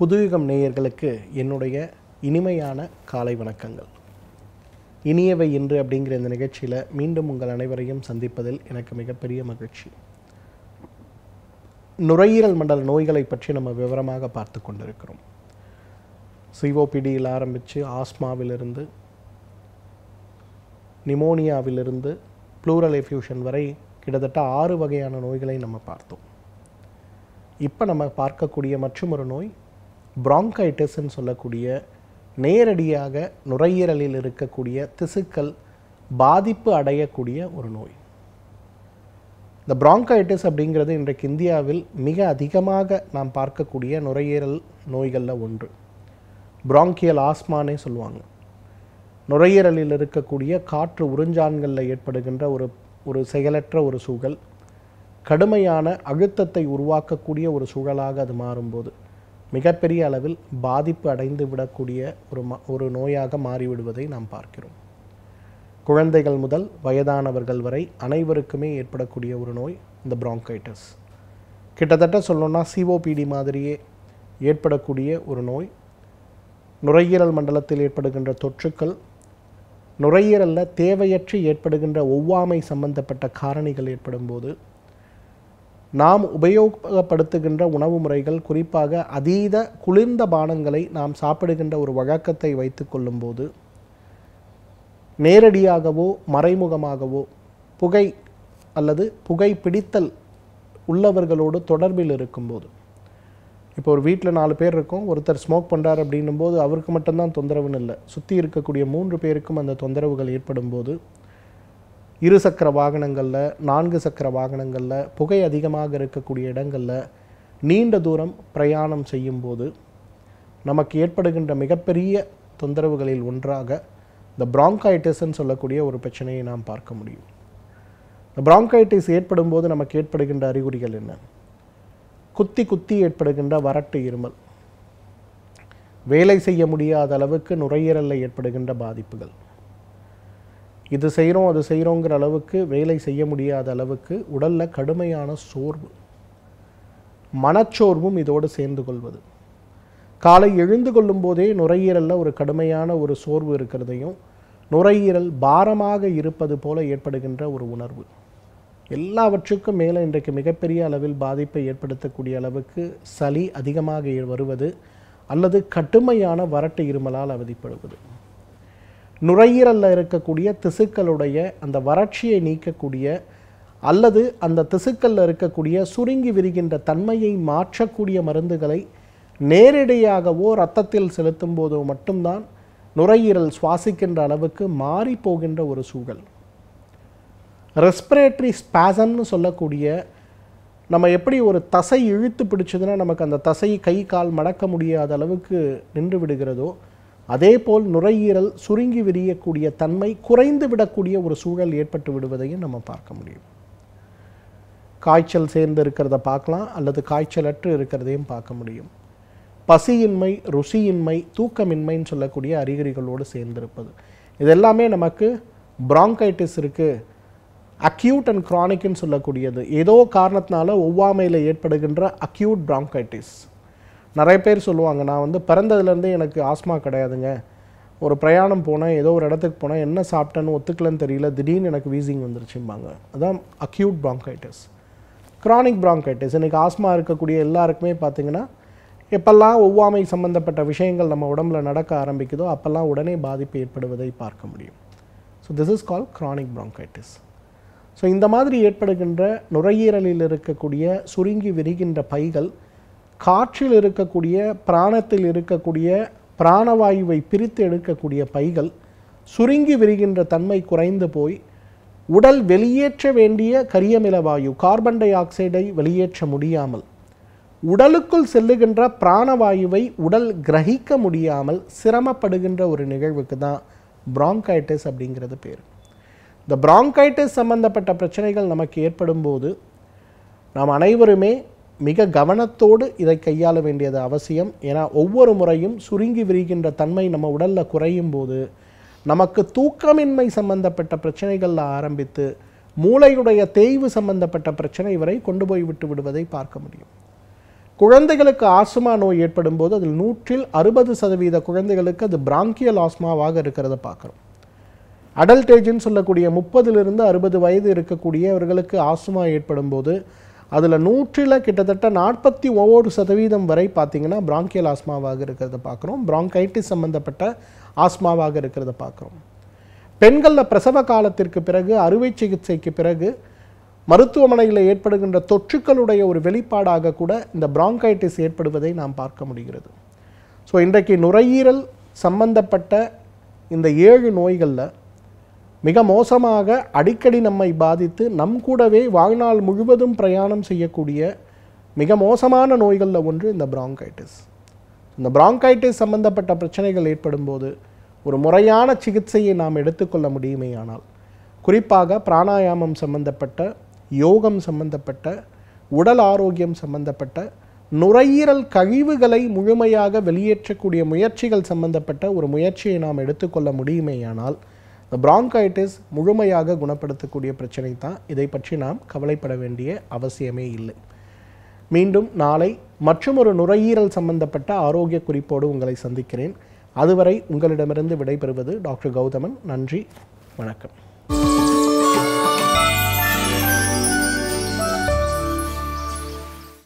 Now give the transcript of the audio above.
புதுயுகம் நேயர்களுக்கு என்னுடைய இனிமையான காலை வணக்கங்கள் இனியவை இன்று அப்படிங்கிற இந்த நிகழ்ச்சியில் மீண்டும் உங்கள் அனைவரையும் சந்திப்பதில் எனக்கு மிகப்பெரிய மகிழ்ச்சி நுரையீரல் மண்டல நோய்களை பற்றி நம்ம விவரமாக பார்த்து கொண்டிருக்கிறோம் சிஓபிடியில் ஆரம்பித்து ஆஸ்மாவிலிருந்து நிமோனியாவிலிருந்து ப்ளூரல் எஃப்யூஷன் வரை கிட்டத்தட்ட ஆறு வகையான நோய்களை நம்ம பார்த்தோம் இப்போ நம்ம பார்க்கக்கூடிய மற்றும் ஒரு நோய் ப்ராங்கைட்டிஸ்ன்னு சொல்லக்கூடிய நேரடியாக நுரையீரலில் இருக்கக்கூடிய திசுக்கள் பாதிப்பு அடையக்கூடிய ஒரு நோய் இந்த ப்ராங்கைட்டிஸ் அப்படிங்கிறது இன்றைக்கு இந்தியாவில் மிக அதிகமாக நாம் பார்க்கக்கூடிய நுரையீரல் நோய்களில் ஒன்று பிராங்கியல் ஆஸ்மானே சொல்லுவாங்க நுரையீரலில் இருக்கக்கூடிய காற்று உறிஞ்சான்களில் ஏற்படுகின்ற ஒரு ஒரு செயலற்ற ஒரு சூழல் கடுமையான அழுத்தத்தை உருவாக்கக்கூடிய ஒரு சூழலாக அது மாறும்போது மிகப்பெரிய அளவில் பாதிப்பு அடைந்து விடக்கூடிய ஒரு ம ஒரு நோயாக மாறிவிடுவதை நாம் பார்க்கிறோம் குழந்தைகள் முதல் வயதானவர்கள் வரை அனைவருக்குமே ஏற்படக்கூடிய ஒரு நோய் இந்த பிராங்கைட்டஸ் கிட்டத்தட்ட சொல்லணும்னா சிஓபிடி மாதிரியே ஏற்படக்கூடிய ஒரு நோய் நுரையீரல் மண்டலத்தில் ஏற்படுகின்ற தொற்றுக்கள் நுரையீரலில் தேவையற்று ஏற்படுகின்ற ஒவ்வாமை சம்பந்தப்பட்ட காரணிகள் ஏற்படும்போது நாம் உபயோகப்படுத்துகின்ற உணவு முறைகள் குறிப்பாக அதீத குளிர்ந்த பானங்களை நாம் சாப்பிடுகின்ற ஒரு வழக்கத்தை வைத்து கொள்ளும்போது நேரடியாகவோ மறைமுகமாகவோ புகை அல்லது புகை பிடித்தல் உள்ளவர்களோடு தொடர்பில் இருக்கும்போது இப்போ ஒரு வீட்டில் நாலு பேர் இருக்கும் ஒருத்தர் ஸ்மோக் பண்ணுறார் அப்படின்னும் போது அவருக்கு மட்டும்தான் தொந்தரவுன்னு இல்லை சுற்றி இருக்கக்கூடிய மூன்று பேருக்கும் அந்த தொந்தரவுகள் ஏற்படும் போது இரு சக்கர வாகனங்களில் நான்கு சக்கர வாகனங்களில் புகை அதிகமாக இருக்கக்கூடிய இடங்களில் நீண்ட தூரம் பிரயாணம் செய்யும்போது நமக்கு ஏற்படுகின்ற மிகப்பெரிய தொந்தரவுகளில் ஒன்றாக இந்த பிராங்கைட்டிஸ்ன்னு சொல்லக்கூடிய ஒரு பிரச்சனையை நாம் பார்க்க முடியும் இந்த பிராங்கைட்டிஸ் ஏற்படும் போது நமக்கு ஏற்படுகின்ற அறிகுறிகள் என்ன குத்தி குத்தி ஏற்படுகின்ற வறட்டு இருமல் வேலை செய்ய முடியாத அளவுக்கு நுரையீரலில் ஏற்படுகின்ற பாதிப்புகள் இது செய்கிறோம் அது செய்கிறோங்கிற அளவுக்கு வேலை செய்ய முடியாத அளவுக்கு உடலில் கடுமையான சோர்வு மனச்சோர்வும் இதோடு சேர்ந்து கொள்வது காலை எழுந்து கொள்ளும் போதே நுரையீரலில் ஒரு கடுமையான ஒரு சோர்வு இருக்கிறதையும் நுரையீரல் பாரமாக இருப்பது போல ஏற்படுகின்ற ஒரு உணர்வு எல்லாவற்றுக்கும் மேலே இன்றைக்கு மிகப்பெரிய அளவில் பாதிப்பை ஏற்படுத்தக்கூடிய அளவுக்கு சளி அதிகமாக வருவது அல்லது கடுமையான வறட்டு இருமலால் அவதிப்படுவது நுரையீரலில் இருக்கக்கூடிய திசுக்களுடைய அந்த வறட்சியை நீக்கக்கூடிய அல்லது அந்த திசுக்களில் இருக்கக்கூடிய சுருங்கி விரிகின்ற தன்மையை மாற்றக்கூடிய மருந்துகளை நேரடியாகவோ ரத்தத்தில் செலுத்தும் போதோ மட்டும்தான் நுரையீரல் சுவாசிக்கின்ற அளவுக்கு மாறி போகின்ற ஒரு சூழல் ரெஸ்பிரேட்டரி ஸ்பேசம்னு சொல்லக்கூடிய நம்ம எப்படி ஒரு தசை இழுத்து பிடிச்சதுன்னா நமக்கு அந்த தசை கை கால் மடக்க முடியாத அளவுக்கு நின்று விடுகிறதோ அதேபோல் நுரையீரல் சுருங்கி விரியக்கூடிய தன்மை குறைந்து விடக்கூடிய ஒரு சூழல் ஏற்பட்டு விடுவதையும் நம்ம பார்க்க முடியும் காய்ச்சல் சேர்ந்து இருக்கிறத பார்க்கலாம் அல்லது காய்ச்சலற்று இருக்கிறதையும் பார்க்க முடியும் பசியின்மை ருசியின்மை தூக்கமின்மைன்னு சொல்லக்கூடிய அறிகுறிகளோடு சேர்ந்திருப்பது இதெல்லாமே நமக்கு பிராங்கைட்டிஸ் இருக்குது அக்யூட் அண்ட் க்ரானிக்னு சொல்லக்கூடியது ஏதோ காரணத்தினால ஒவ்வாமையில் ஏற்படுகின்ற அக்யூட் பிராங்கைட்டிஸ் நிறைய பேர் சொல்லுவாங்க நான் வந்து பிறந்ததுலேருந்து எனக்கு ஆஸ்மா கிடையாதுங்க ஒரு பிரயாணம் போனேன் ஏதோ ஒரு இடத்துக்கு போனேன் என்ன சாப்பிட்டேன்னு ஒத்துக்கலன்னு தெரியல திடீர்னு எனக்கு வீசிங் வந்துருச்சும்பாங்க அதான் அக்யூட் ப்ராங்கைட்டிஸ் க்ரானிக் ப்ராங்கைட்டிஸ் இன்றைக்கி ஆஸ்மா இருக்கக்கூடிய எல்லாருக்குமே பார்த்திங்கன்னா எப்போல்லாம் ஒவ்வாமை சம்மந்தப்பட்ட விஷயங்கள் நம்ம உடம்புல நடக்க ஆரம்பிக்குதோ அப்போல்லாம் உடனே பாதிப்பு ஏற்படுவதை பார்க்க முடியும் so this is call chronic bronchitis so இந்த மாதிரி ஏற்படுகின்ற நுரையீரலில் இருக்கக்கூடிய சுருங்கி விரிகின்ற பைகள் காற்றில் இருக்கக்கூடிய பிராணத்தில் இருக்கக்கூடிய பிராணவாயுவை பிரித்து எடுக்கக்கூடிய பைகள் சுருங்கி விரிகின்ற தன்மை குறைந்து போய் உடல் வெளியேற்ற வேண்டிய கரியமில வாயு கார்பன் டை ஆக்சைடை வெளியேற்ற முடியாமல் உடலுக்குள் செல்லுகின்ற பிராணவாயுவை உடல் கிரகிக்க முடியாமல் சிரமப்படுகின்ற ஒரு நிகழ்வுக்கு தான் பிராங்கைட்டிஸ் அப்படிங்கிறது பேர் இந்த பிராங்கைட்டிஸ் சம்பந்தப்பட்ட பிரச்சனைகள் நமக்கு ஏற்படும் போது நாம் அனைவருமே மிக கவனத்தோடு இதை கையாள வேண்டியது அவசியம் ஏன்னா ஒவ்வொரு முறையும் சுருங்கி விரிகின்ற தன்மை நம்ம உடலில் குறையும் போது நமக்கு தூக்கமின்மை சம்பந்தப்பட்ட பிரச்சனைகளில் ஆரம்பித்து மூளையுடைய தேய்வு சம்பந்தப்பட்ட பிரச்சனை வரை கொண்டு போய் விட்டு விடுவதை பார்க்க முடியும் குழந்தைகளுக்கு ஆசுமா நோய் ஏற்படும் போது அதில் நூற்றில் அறுபது சதவீத குழந்தைகளுக்கு அது பிராங்கியல் ஆஸ்மாவாக இருக்கிறத பார்க்குறோம் அடல்ட் சொல்லக்கூடிய முப்பதிலிருந்து அறுபது வயது இருக்கக்கூடியவர்களுக்கு ஆசுமா ஏற்படும் போது அதில் நூற்றில் கிட்டத்தட்ட நாற்பத்தி ஒவ்வொரு சதவீதம் வரை பார்த்திங்கன்னா பிராங்கியல் ஆஸ்மாவாக இருக்கிறத பார்க்குறோம் பிராங்கைட்டிஸ் சம்மந்தப்பட்ட ஆஸ்மாவாக இருக்கிறத பார்க்குறோம் பெண்களில் பிரசவ காலத்திற்கு பிறகு அறுவை சிகிச்சைக்கு பிறகு மருத்துவமனையில் ஏற்படுகின்ற தொற்றுக்களுடைய ஒரு வெளிப்பாடாக கூட இந்த பிராங்கைட்டிஸ் ஏற்படுவதை நாம் பார்க்க முடிகிறது ஸோ இன்றைக்கு நுரையீரல் சம்பந்தப்பட்ட இந்த ஏழு நோய்களில் மிக மோசமாக அடிக்கடி நம்மை பாதித்து நம் கூடவே வாழ்நாள் முழுவதும் பிரயாணம் செய்யக்கூடிய மிக மோசமான நோய்களில் ஒன்று இந்த பிராங்கைட்டிஸ் இந்த பிராங்கைட்டிஸ் சம்பந்தப்பட்ட பிரச்சனைகள் ஏற்படும்போது ஒரு முறையான சிகிச்சையை நாம் எடுத்துக்கொள்ள முடியுமே ஆனால் குறிப்பாக பிராணாயாமம் சம்பந்தப்பட்ட யோகம் சம்பந்தப்பட்ட உடல் ஆரோக்கியம் சம்பந்தப்பட்ட நுரையீரல் கழிவுகளை முழுமையாக வெளியேற்றக்கூடிய முயற்சிகள் சம்பந்தப்பட்ட ஒரு முயற்சியை நாம் எடுத்துக்கொள்ள முடியுமேயானால் இந்த முழுமையாக குணப்படுத்தக்கூடிய பிரச்சனை தான் இதை பற்றி நாம் கவலைப்பட வேண்டிய அவசியமே இல்லை மீண்டும் நாளை மற்றும் ஒரு நுரையீரல் சம்பந்தப்பட்ட ஆரோக்கிய குறிப்போடு உங்களை சந்திக்கிறேன் அதுவரை உங்களிடமிருந்து விடைபெறுவது டாக்டர் கௌதமன் நன்றி வணக்கம்